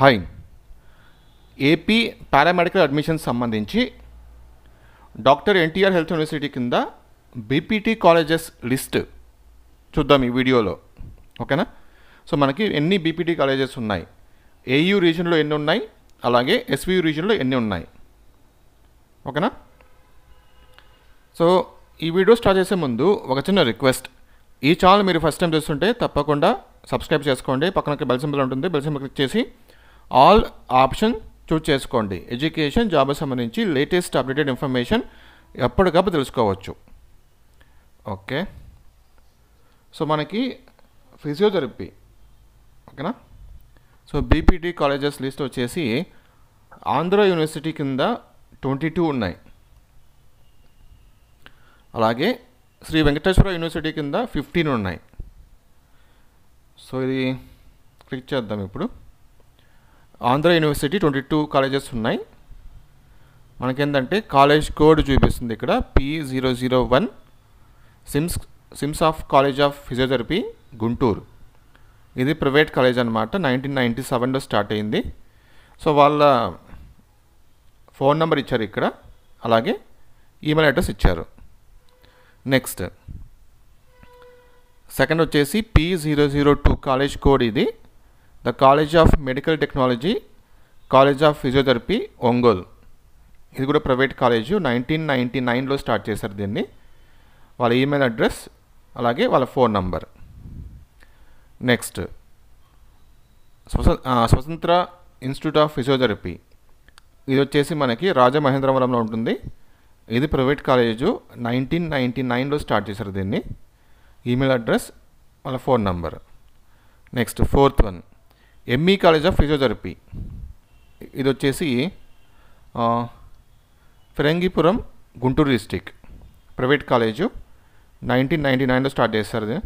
hi AP paramedical admission సంబంధించి doctor NTR health university కింద BPT colleges list చూద్దాం ఈ వీడియోలో ఓకేనా సో మనకి ఎన్ని బీపీటీ కాలేజెస్ ఉన్నాయి ఏయూ రీజన్లో ఎన్ని ఉన్నాయి అలాగే ఎస్వియు రీజన్లో ఎన్ని ఉన్నాయి ఓకేనా సో ఈ వీడియో స్టార్ట్ చేసే ముందు ఒక చిన్న రిక్వెస్ట్ ఈ ఛానల్ మీరు ఫస్ట్ టైం చూస్తుంటే తప్పకుండా సబ్స్క్రైబ్ చేసుకోండి పక్కన బెల్ సింబల్ ఉంటుంది బెల్ సింబల్ క్లిక్ చేసి ఆల్ ఆప్షన్ చూస్ చేసుకోండి ఎడ్యుకేషన్ జాబ్ సంబంధించి లేటెస్ట్ అప్డేటెడ్ ఇన్ఫర్మేషన్ ఎప్పటికప్పుడు తెలుసుకోవచ్చు ఓకే సో మనకి ఫిజియోథెరపీ ఓకేనా సో బీపీటీ కాలేజెస్ లిస్ట్ వచ్చేసి ఆంధ్ర యూనివర్సిటీ కింద ట్వంటీ టూ ఉన్నాయి అలాగే శ్రీ వెంకటేశ్వర యూనివర్సిటీ కింద ఫిఫ్టీన్ ఉన్నాయి సో ఇది క్లిక్ చేద్దాం ఇప్పుడు Andhra university twenty two colleges ఉన్నాయి మనకేంటంటే కాలేజ్ కోడ్ చూపిస్తుంది ఇక్కడ P zero zero one SIMS SIMS of college of physiotherapy Guntur ఇది ప్రైవేట్ కాలేజ్ అనమాట నైన్టీన్ నైంటీ సెవెన్లో స్టార్ట్ అయింది సో వాళ్ళ ఫోన్ నెంబర్ ఇచ్చారు ఇక్కడ అలాగే ఈమెయిల్ అడ్రస్ ఇచ్చారు నెక్స్ట్ సెకండ్ వచ్చేసి P zero zero two college code ఇది the college of medical technology college of physiotherapy Ongole ఇది కూడా ప్రైవేట్ కాలేజు నైన్టీన్ నైంటీ నైన్లో స్టార్ట్ చేశారు దీన్ని వాళ్ళ ఈమెయిల్ అడ్రస్ అలాగే వాళ్ళ phone number next Swatantra institute of physiotherapy ఇది వచ్చేసి మనకి రాజమహేంద్రవరంలో ఉంటుంది ఇది ప్రైవేట్ కాలేజు నైన్టీన్ నైంటీ నైన్లో స్టార్ట్ చేశారు దీన్ని ఈమెయిల్ అడ్రస్ వాళ్ళ phone number next fourth one ME college of physiotherapy ఇది వచ్చేసి Phirangipuram Guntur district private college nineteen ninety నైన్లో స్టార్ట్ చేస్తారు ఇది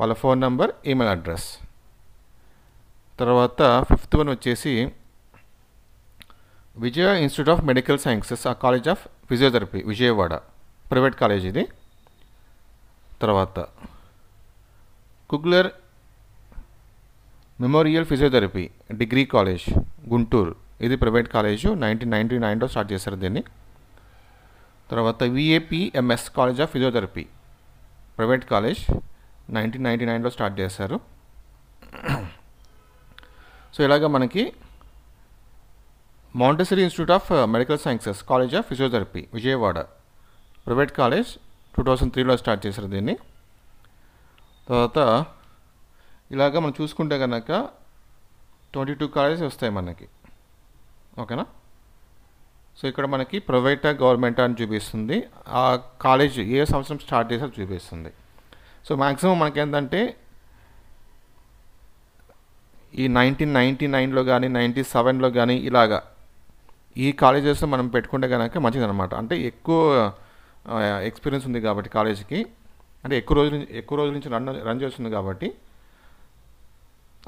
వాళ్ళ ఫోన్ నెంబర్ ఈమెయిల్ అడ్రస్ తర్వాత ఫిఫ్త్ వన్ వచ్చేసి Vijaya institute of medical sciences ఆ college of physiotherapy Vijayawada private college ఇది తర్వాత Kugler memorial physiotherapy degree college Guntur ఇది ప్రైవేట్ కాలేజు నైన్టీన్ నైంటీ నైన్లో స్టార్ట్ చేశారు దీన్ని తర్వాత VAPMS college of physiotherapy private college nineteen ninety నైన్లో స్టార్ట్ చేశారు సో ఇలాగ మనకి Montessori institute of medical sciences college of physiotherapy Vijayawada private college two thousand త్రీలో స్టార్ట్ చేశారు దీన్ని తర్వాత ఇలాగ మనం చూసుకుంటే కనుక ట్వంటీ టూ కాలేజెస్ వస్తాయి మనకి ఓకేనా సో ఇక్కడ మనకి ప్రైవేట్ గవర్నమెంట్ అని చూపిస్తుంది ఆ కాలేజ్ ఏ సంవత్సరం స్టార్ట్ చేసారో చూపిస్తుంది సో మ్యాక్సిమం ఏంటంటే ఈ నైన్టీన్ నైంటీ నైన్లో కానీ నైంటీ సెవెన్లో కానీ ఇలాగ ఈ కాలేజెస్ మనం పెట్టుకుంటే కనుక మంచిది అనమాట అంటే ఎక్కువ ఎక్స్పీరియన్స్ ఉంది కాబట్టి కాలేజీకి అంటే ఎక్కువ రోజుల నుంచి ఎక్కువ రోజుల నుంచి రన్ రన్ చేస్తుంది కాబట్టి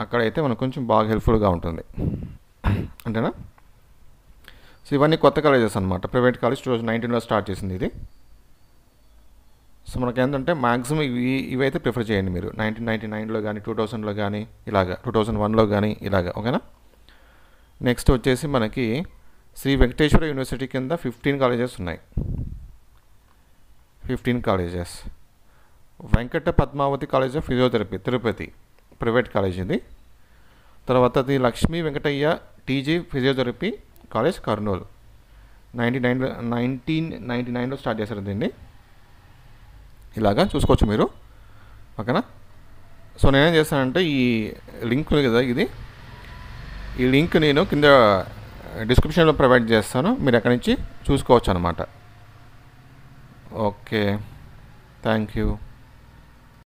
అక్కడైతే మనకు కొంచెం బాగా హెల్ప్ఫుల్గా ఉంటుంది అంటేనా సో ఇవన్నీ కొత్త కాలేజెస్ అనమాట ప్రైవేట్ కాలేజ్ టూ థౌజండ్ నైన్టీన్లో స్టార్ట్ చేసింది ఇది సో మనకి ఏంటంటే మ్యాక్సిమం ఇవి ఇవైతే ప్రిఫర్ చేయండి మీరు నైన్టీన్ నైన్టీ నైన్లో కానీ టూ థౌసండ్లో కానీ ఇలాగ టూ థౌసండ్ వన్లో కానీ ఇలాగ ఓకేనా నెక్స్ట్ వచ్చేసి మనకి శ్రీ వెంకటేశ్వర యూనివర్సిటీ కింద ఫిఫ్టీన్ కాలేజెస్ ఉన్నాయి fifteen colleges Venkata Padmavathi college of physiotherapy Tirupati private college ఇది తర్వాత అది Lakshmi Venkataiah TG physiotherapy college Kurnool ninety నైన్లో నైన్టీన్ నైంటీ నైన్లో స్టార్ట్ చేశారు దీన్ని ఇలాగా చూసుకోవచ్చు మీరు ఓకేనా సో నేనేం చేస్తానంటే ఈ లింక్ కదా ఇది ఈ లింక్ నేను కింద డిస్క్రిప్షన్లో ప్రొవైడ్ చేస్తాను మీరు అక్కడి నుంచి చూసుకోవచ్చు అనమాట ఓకే థ్యాంక్ యూ